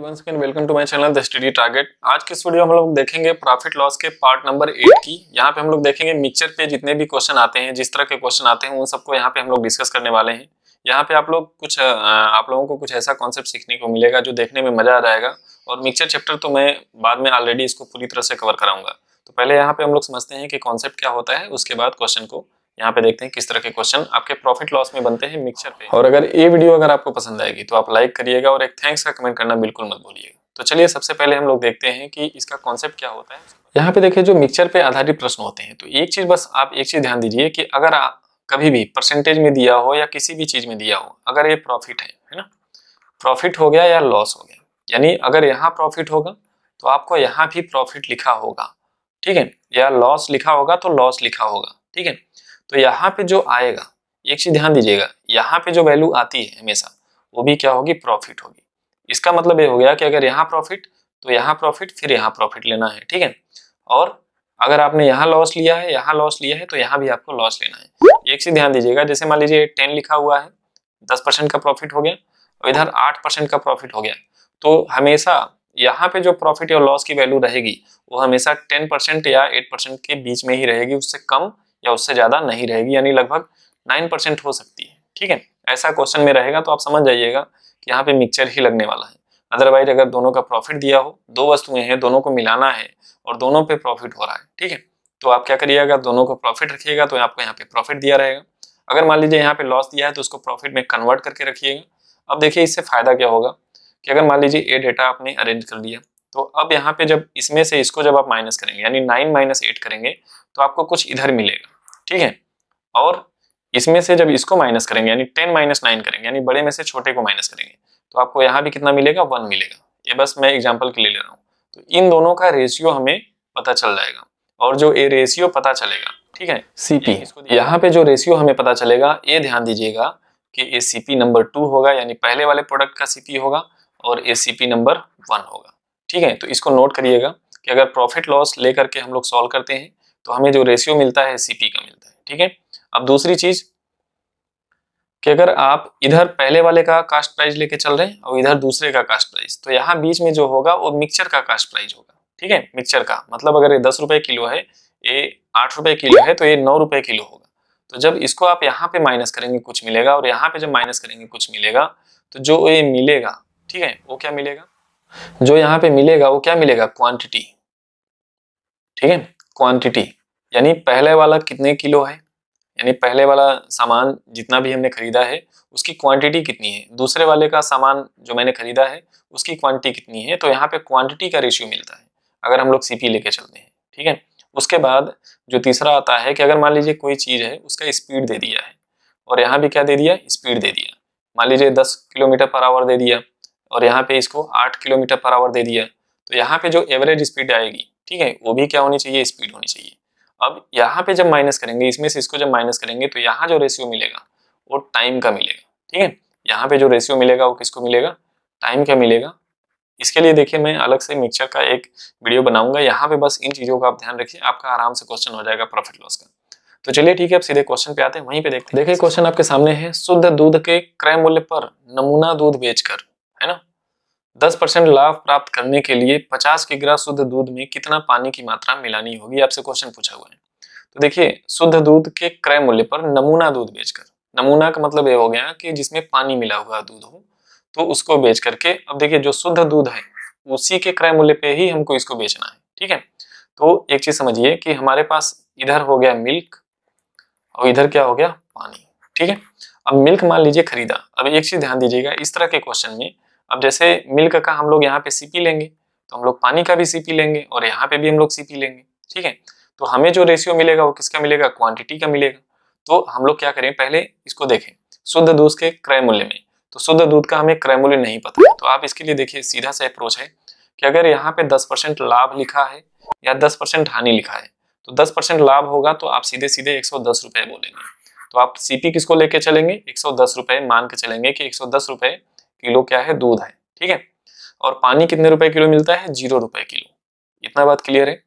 once again welcome to my channel the study target आज की इस वीडियो में हम लोग देखेंगे प्रॉफिट लॉस के पार्ट नंबर एट की यहाँ पे हम लोग देखेंगे मिक्सचर पे जितने भी क्वेश्चन आते हैं जिस तरह के क्वेश्चन आते हैं उन सबको यहाँ पे हम लोग डिस्कस करने वाले हैं यहाँ पे आप लोग कुछ आप लोगों को कुछ ऐसा कॉन्सेप्ट सीखने को मिलेगा जो देखने में मजा आ जाएगा और मिक्सचर चैप्टर तो मैं बाद में ऑलरेडी इसको पूरी तरह से कवर कराऊंगा तो पहले यहाँ पे हम लोग समझते हैं कि कॉन्सेप्ट क्या होता है उसके बाद क्वेश्चन को यहाँ पे देखते हैं किस तरह के क्वेश्चन आपके प्रॉफिट लॉस में बनते हैं मिक्सर पे और अगर ये वीडियो अगर आपको पसंद आएगी तो आप लाइक करिएगा और एक थैंक्स का कमेंट करना बिल्कुल मत भूलिएगा तो चलिए सबसे पहले हम लोग देखते हैं कि इसका कॉन्सेप्ट क्या होता है यहाँ पे देखिए जो मिक्सचर पे आधारित प्रश्न होते हैं तो एक चीज बस आप एक चीज ध्यान दीजिए कि अगर आप कभी भी परसेंटेज में दिया हो या किसी भी चीज में दिया हो अगर ये प्रॉफिट है है ना प्रॉफिट हो गया या लॉस हो गया यानी अगर यहाँ प्रॉफिट होगा तो आपको यहाँ भी प्रॉफिट लिखा होगा ठीक है या लॉस लिखा होगा तो लॉस लिखा होगा ठीक है तो यहाँ पे जो आएगा एक चीज ध्यान दीजिएगा यहाँ पे जो वैल्यू आती है हमेशा वो भी क्या होगी प्रॉफिट होगी इसका मतलब ये हो गया कि अगर यहाँ प्रॉफिट तो यहाँ प्रॉफिट फिर यहाँ प्रॉफिट लेना है ठीक है और अगर आपने यहाँ लॉस लिया है यहाँ लॉस लिया है तो यहाँ भी आपको लॉस लेना है एक चीज ध्यान दीजिएगा जैसे मान लीजिए टेन लिखा हुआ है दस परसेंट का प्रॉफिट हो गया और इधर आठ परसेंट का प्रॉफिट हो गया तो हमेशा यहाँ पे जो प्रॉफिट या लॉस की वैल्यू रहेगी वो हमेशा टेन परसेंट या एट परसेंट के बीच में ही रहेगी उससे कम या उससे ज्यादा नहीं रहेगी यानी लगभग नाइन परसेंट हो सकती है ठीक है ऐसा क्वेश्चन में रहेगा तो आप समझ जाइएगा कि यहाँ पे मिक्सचर ही लगने वाला है अदरवाइज अगर दोनों का प्रॉफिट दिया हो दो वस्तुएं हैं दोनों को मिलाना है और दोनों पे प्रॉफिट हो रहा है ठीक है तो आप क्या करिएगा दोनों को प्रॉफिट रखिएगा तो आपको यहाँ पे प्रॉफिट दिया रहेगा अगर मान लीजिए यहाँ पे लॉस दिया है तो उसको प्रॉफिट में कन्वर्ट करके रखिएगा अब देखिए इससे फायदा क्या होगा कि अगर मान लीजिए ए डेटा आपने अरेंज कर लिया तो अब यहाँ पे जब इसमें से इसको जब आप माइनस करेंगे यानी नाइन माइनस एट करेंगे तो आपको कुछ इधर मिलेगा ठीक है और इसमें से जब इसको माइनस करेंगे यानी टेन माइनस नाइन करेंगे यानी बड़े में से छोटे को माइनस करेंगे तो आपको यहाँ भी कितना मिलेगा वन मिलेगा ये बस मैं एग्जाम्पल के लिए ले रहा हूँ तो इन दोनों का रेशियो हमें पता चल जाएगा और जो ए रेशियो पता चलेगा ठीक है सीपी यहाँ पे जो रेशियो हमें पता चलेगा ये ध्यान दीजिएगा कि ए सीपी नंबर टू होगा यानी पहले वाले प्रोडक्ट का सीपी होगा और ए सीपी नंबर वन होगा ठीक है तो इसको नोट करिएगा कि अगर प्रॉफिट लॉस लेकर के हम लोग सॉल्व करते हैं तो हमें जो रेशियो मिलता है सीपी का मिलता है ठीक है अब दूसरी चीज कि अगर आप इधर पहले वाले का कास्ट प्राइस लेके चल रहे हैं और इधर दूसरे का कास्ट प्राइस तो यहाँ बीच में जो होगा वो मिक्सचर का कास्ट प्राइस होगा ठीक है मिक्सचर का मतलब अगर ये दस रुपए किलो है ये आठ रुपए किलो है तो ये नौ रुपए किलो होगा तो जब इसको आप यहाँ पे माइनस करेंगे कुछ मिलेगा और यहाँ पे जब माइनस करेंगे कुछ मिलेगा तो जो ये मिलेगा ठीक है वो क्या मिलेगा जो यहाँ पे मिलेगा वो क्या मिलेगा क्वान्टिटी ठीक है क्वांटिटी यानी पहले वाला कितने किलो है यानी पहले वाला सामान जितना भी हमने खरीदा है उसकी क्वांटिटी कितनी है दूसरे वाले का सामान जो मैंने खरीदा है उसकी क्वांटिटी कितनी है तो यहाँ पे क्वांटिटी का रेशियो मिलता है अगर हम लोग सीपी लेके चलते हैं ठीक है उसके बाद जो तीसरा आता है कि अगर मान लीजिए कोई चीज़ है उसका स्पीड दे दिया है और यहाँ भी क्या दे दिया स्पीड दे दिया मान लीजिए दस किलोमीटर पर आवर दे दिया और यहाँ पे इसको आठ किलोमीटर पर आवर दे दिया तो यहाँ पे जो एवरेज स्पीड आएगी ठीक है वो भी क्या होनी चाहिए स्पीड होनी चाहिए अब यहाँ पे जब माइनस करेंगे इसमें से इसको जब माइनस करेंगे तो यहाँ जो रेशियो मिलेगा वो टाइम का मिलेगा ठीक है यहाँ पे जो रेशियो मिलेगा वो किसको मिलेगा टाइम का मिलेगा इसके लिए देखिए मैं अलग से मिक्सचर का एक वीडियो बनाऊंगा यहाँ पे बस इन चीज़ों का आप ध्यान रखिए आपका आराम से क्वेश्चन हो जाएगा प्रॉफिट लॉस का तो चलिए ठीक है आप सीधे क्वेश्चन पे आते हैं वहीं पे देखते हैं देखिए क्वेश्चन आपके सामने है शुद्ध दूध के क्रय मूल्य पर नमूना दूध बेचकर है ना 10 परसेंट लाभ प्राप्त करने के लिए 50 किग्रा शुद्ध दूध में कितना पानी की मात्रा मिलानी होगी आपसे क्वेश्चन पूछा हुआ है तो देखिए शुद्ध दूध के क्रय मूल्य पर नमूना दूध बेचकर नमूना का मतलब ये हो गया कि जिसमें पानी मिला हुआ दूध हो तो उसको बेच करके अब देखिए जो शुद्ध दूध है उसी के क्रय मूल्य पे ही हमको इसको बेचना है ठीक है तो एक चीज समझिए कि हमारे पास इधर हो गया मिल्क और इधर क्या हो गया पानी ठीक है अब मिल्क मान लीजिए खरीदा अब एक चीज ध्यान दीजिएगा इस तरह के क्वेश्चन में अब जैसे मिल्क का हम लोग यहाँ पे सीपी लेंगे तो हम लोग पानी का भी सीपी लेंगे और यहाँ पे भी हम लोग सीपी लेंगे ठीक है तो हमें जो रेशियो मिलेगा वो किसका मिलेगा क्वांटिटी का मिलेगा तो हम लोग क्या करें पहले इसको देखें शुद्ध दूध के क्रय मूल्य में तो शुद्ध दूध का हमें क्रय मूल्य नहीं पता तो आप इसके लिए देखिए सीधा सा अप्रोच है कि अगर यहाँ पे दस परसेंट लाभ लिखा है या दस परसेंट हानि लिखा है तो दस परसेंट लाभ होगा तो आप सीधे सीधे एक सौ दस रुपए बोलेंगे तो आप सीपी किसको लेके चलेंगे एक सौ दस रुपए मान के चलेंगे कि एक सौ दस रुपए किलो क्या है दूध है ठीक है और पानी कितने रुपए किलो मिलता है जीरो रुपए किलो इतना बात क्लियर है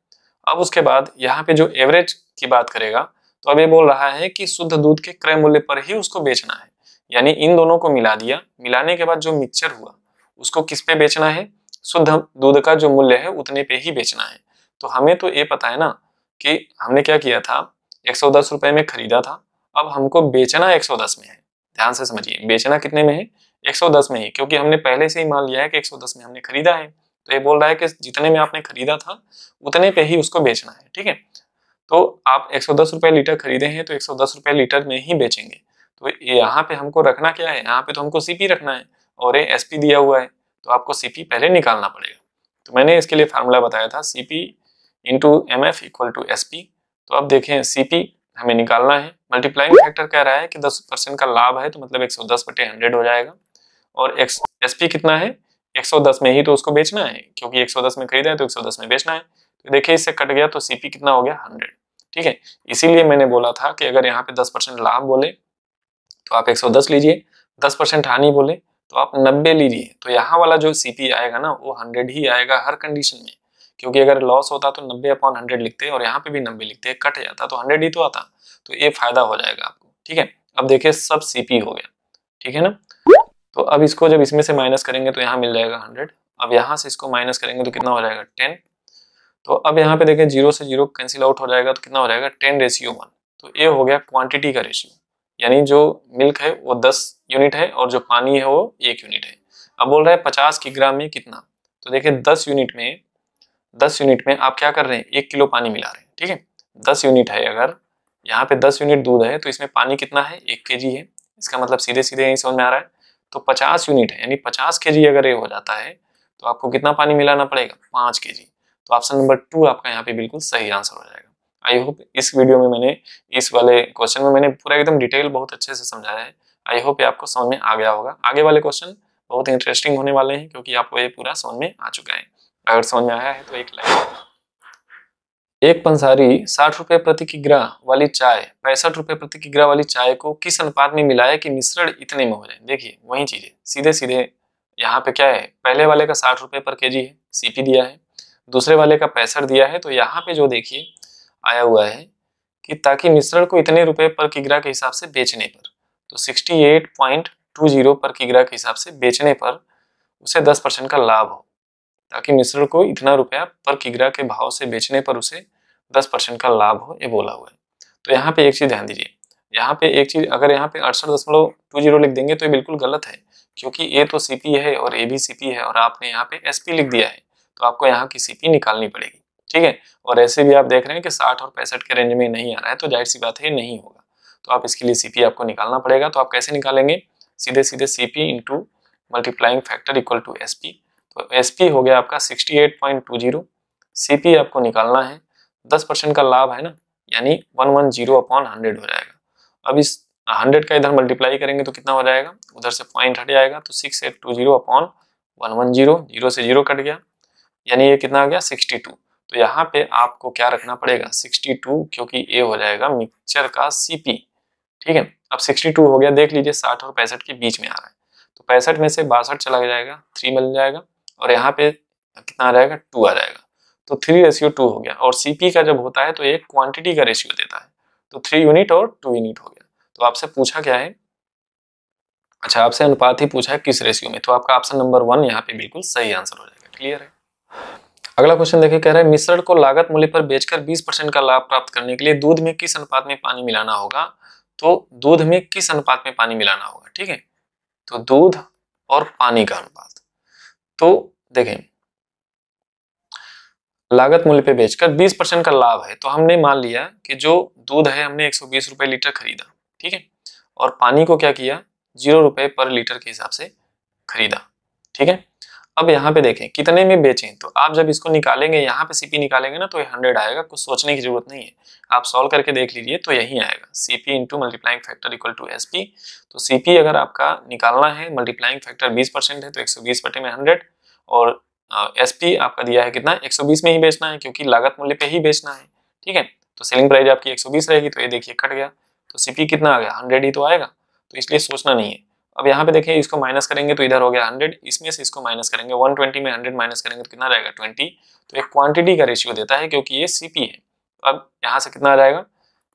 अब उसके बाद यहाँ पे जो एवरेज की बात करेगा तो अब ये बोल रहा है कि शुद्ध दूध के क्रय मूल्य पर ही उसको बेचना है यानी इन दोनों को मिला दिया मिलाने के बाद जो मिक्सचर हुआ उसको किस पे बेचना है शुद्ध दूध का जो मूल्य है उतने पे ही बेचना है तो हमें तो ये पता है ना कि हमने क्या किया था एक सौ दस रुपए में खरीदा था अब हमको बेचना एक सौ दस में है ध्यान से समझिए बेचना कितने में है 110 में ही क्योंकि हमने पहले से ही मान लिया है कि 110 में हमने खरीदा है तो ये बोल रहा है कि जितने में आपने खरीदा था उतने पे ही उसको बेचना है ठीक है तो आप एक रुपए लीटर खरीदे हैं तो एक रुपए लीटर में ही बेचेंगे तो यहाँ पे हमको रखना क्या है यहाँ पे तो हमको सीपी रखना है और ये पी दिया हुआ है तो आपको सीपी पहले निकालना पड़ेगा तो मैंने इसके लिए फार्मूला बताया था C P into M F equal to S P तो अब देखें सी पी हमें निकालना है मल्टीप्लाइंग फैक्टर कह रहा है कि 10 परसेंट का लाभ है तो मतलब 110 सौ बटे हंड्रेड हो जाएगा और एक्स एस कितना है 110 में ही तो उसको बेचना है क्योंकि 110 में खरीदा है तो 110 में बेचना है तो देखिए इससे कट गया तो सीपी कितना हो गया 100 ठीक है इसीलिए मैंने बोला था कि अगर यहाँ पे 10 परसेंट लाभ बोले तो आप 110 लीजिए 10 परसेंट हानि बोले तो आप 90 लीजिए तो यहाँ वाला जो सीपी आएगा ना वो हंड्रेड ही आएगा हर कंडीशन में क्योंकि अगर लॉस होता तो नब्बे अपॉन हंड्रेड लिखते और यहाँ पे भी नब्बे लिखते कट जाता तो हंड्रेड ही तो आता तो ये फायदा हो जाएगा आपको ठीक है अब देखिए सब सीपी हो गया ठीक है ना तो अब इसको जब इसमें से माइनस करेंगे तो यहाँ मिल जाएगा हंड्रेड अब यहाँ से इसको माइनस करेंगे तो कितना हो जाएगा टेन तो अब यहाँ पे देखें जीरो से जीरो कैंसिल आउट हो जाएगा तो कितना हो जाएगा टेन रेशियो वन तो ये हो गया क्वांटिटी का रेशियो यानी जो मिल्क है वो दस यूनिट है और जो पानी है वो एक यूनिट है अब बोल रहा है पचास की ग्राम में कितना तो देखिए दस यूनिट में दस यूनिट में आप क्या कर रहे हैं एक किलो पानी मिला रहे हैं ठीक है दस यूनिट है अगर यहाँ पे दस यूनिट दूध है तो इसमें पानी कितना है एक के है इसका मतलब सीधे सीधे यही समझ में आ रहा है तो 50 यूनिट है यानी 50 के अगर ये हो जाता है तो आपको कितना पानी मिलाना पड़ेगा पाँच के तो ऑप्शन नंबर टू आपका यहाँ पे बिल्कुल सही आंसर हो जाएगा आई होप इस वीडियो में मैंने इस वाले क्वेश्चन में मैंने पूरा एकदम डिटेल बहुत अच्छे से समझाया है आई होप ये आपको समझ में आ गया होगा आगे वाले क्वेश्चन बहुत इंटरेस्टिंग होने वाले हैं क्योंकि आपको ये पूरा समझ में आ चुका है अगर समझ में आया है तो एक लाइक एक पंसारी साठ रुपए प्रति किग्रा वाली चाय पैंसठ रुपए प्रति किग्रा वाली चाय को किस अनुपात में है कि मिश्रण इतने में हो जाए देखिए वही चीजें सीधे सीधे यहाँ पे क्या है पहले वाले का साठ रुपए पर केजी है सीपी दिया है दूसरे वाले का पैंसठ दिया है तो यहाँ पे जो देखिए आया हुआ है कि ताकि मिश्रण को इतने रुपए पर किग्रा के हिसाब से बेचने पर तो sixty eight point two zero पर किग्रा के हिसाब से बेचने पर उसे दस परसेंट का लाभ हो ताकि मिश्रण को इतना रुपया पर किग्रा के भाव से बेचने पर उसे दस परसेंट का लाभ हो ये बोला हुआ है तो यहाँ पे एक चीज़ ध्यान दीजिए यहाँ पे एक चीज़ अगर यहाँ पे अड़सठ दशमलव टू जीरो लिख देंगे तो ये बिल्कुल गलत है क्योंकि ए तो सीपी है और ए भी सी पी है और आपने यहाँ पे एस पी लिख दिया है तो आपको यहाँ की सी पी निकालनी पड़ेगी ठीक है और ऐसे भी आप देख रहे हैं कि साठ और पैंसठ के रेंज में नहीं आ रहा है तो जाहिर सी बात है नहीं होगा तो आप इसके लिए सी आपको निकालना पड़ेगा तो आप कैसे निकालेंगे सीधे सीधे C P into multiplying factor equal to S P S तो पी हो गया आपका sixty eight point two zero C P आपको निकालना है दस परसेंट का लाभ है ना यानी one one zero upon hundred हो जाएगा अब इस हंड्रेड का इधर मल्टीप्लाई करेंगे तो कितना हो जाएगा उधर से पॉइंट हट जाएगा तो six eight two zero upon one one zero zero से जीरो कट गया यानी ये कितना आ गया सिक्सटी टू तो यहाँ पे आपको क्या रखना पड़ेगा सिक्सटी टू क्योंकि ए हो जाएगा मिक्सचर का सी ठीक है अब सिक्सटी टू हो गया देख लीजिए साठ और पैंसठ के बीच में आ रहा है तो पैंसठ में से बासठ चला जाएगा थ्री मिल जाएगा और यहाँ पे कितना आ जाएगा टू आ जाएगा तो थ्री रेशियो टू हो गया और सीपी का जब होता है तो एक क्वांटिटी का रेशियो देता है तो थ्री यूनिट और टू यूनिट हो गया तो आपसे पूछा क्या है अच्छा आपसे अनुपात ही पूछा है किस रेशियो में तो आपका ऑप्शन नंबर वन यहाँ पे बिल्कुल सही आंसर हो जाएगा क्लियर है अगला क्वेश्चन देखिए कह रहा है मिश्रण को लागत मूल्य पर बेचकर 20 परसेंट का लाभ प्राप्त करने के लिए दूध में किस अनुपात में पानी मिलाना होगा तो दूध में किस अनुपात में पानी मिलाना होगा ठीक है तो दूध और पानी का अनुपात तो देखें लागत मूल्य पे बेचकर 20 परसेंट का लाभ है तो हमने मान लिया कि जो दूध है हमने एक रुपए लीटर खरीदा ठीक है और पानी को क्या किया जीरो रुपए पर लीटर के हिसाब से खरीदा ठीक है अब यहाँ पे देखें कितने में बेचें तो आप जब इसको निकालेंगे यहाँ पे सीपी निकालेंगे ना तो ये हंड्रेड आएगा कुछ सोचने की जरूरत नहीं है आप सॉल्व करके देख लीजिए तो यही आएगा CP into multiplying factor equal to S P तो सीपी अगर आपका निकालना है मल्टीप्लाइंग फैक्टर बीस परसेंट है तो एक सौ बीस बटे में हंड्रेड और एस पी आपका दिया है कितना एक सौ बीस में ही बेचना है क्योंकि लागत मूल्य पे ही बेचना है ठीक है तो सेलिंग प्राइस आपकी एक सौ बीस रहेगी तो ये देखिए कट गया तो पी कितना आ गया हंड्रेड ही तो आएगा तो इसलिए सोचना नहीं है अब यहाँ पे देखिए इसको माइनस करेंगे तो इधर हो गया हंड्रेड इसमें से इसको माइनस करेंगे वन ट्वेंटी में हंड्रेड माइनस करेंगे तो कितना रहेगा ट्वेंटी तो एक क्वांटिटी का रेशियो देता है क्योंकि ये पी है अब यहाँ से कितना आ जाएगा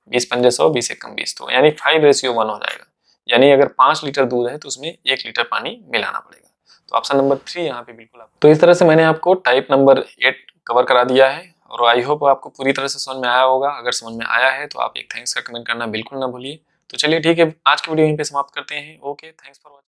बीस पंजे सौ बीस एक कम बीस तो यानी फाइव रेशियो वन हो जाएगा यानी अगर पाँच लीटर दूध है तो उसमें एक लीटर पानी मिलाना पड़ेगा तो ऑप्शन नंबर थ्री यहाँ पे बिल्कुल आप तो इस तरह से मैंने आपको टाइप नंबर एट कवर करा दिया है और आई होप आपको पूरी तरह से समझ में आया होगा अगर समझ में आया है तो आप एक थैंक्स का कमेंट करना बिल्कुल ना भूलिए तो चलिए ठीक है आज की वीडियो यहीं पे समाप्त करते हैं ओके थैंक्स फॉर वॉचिंग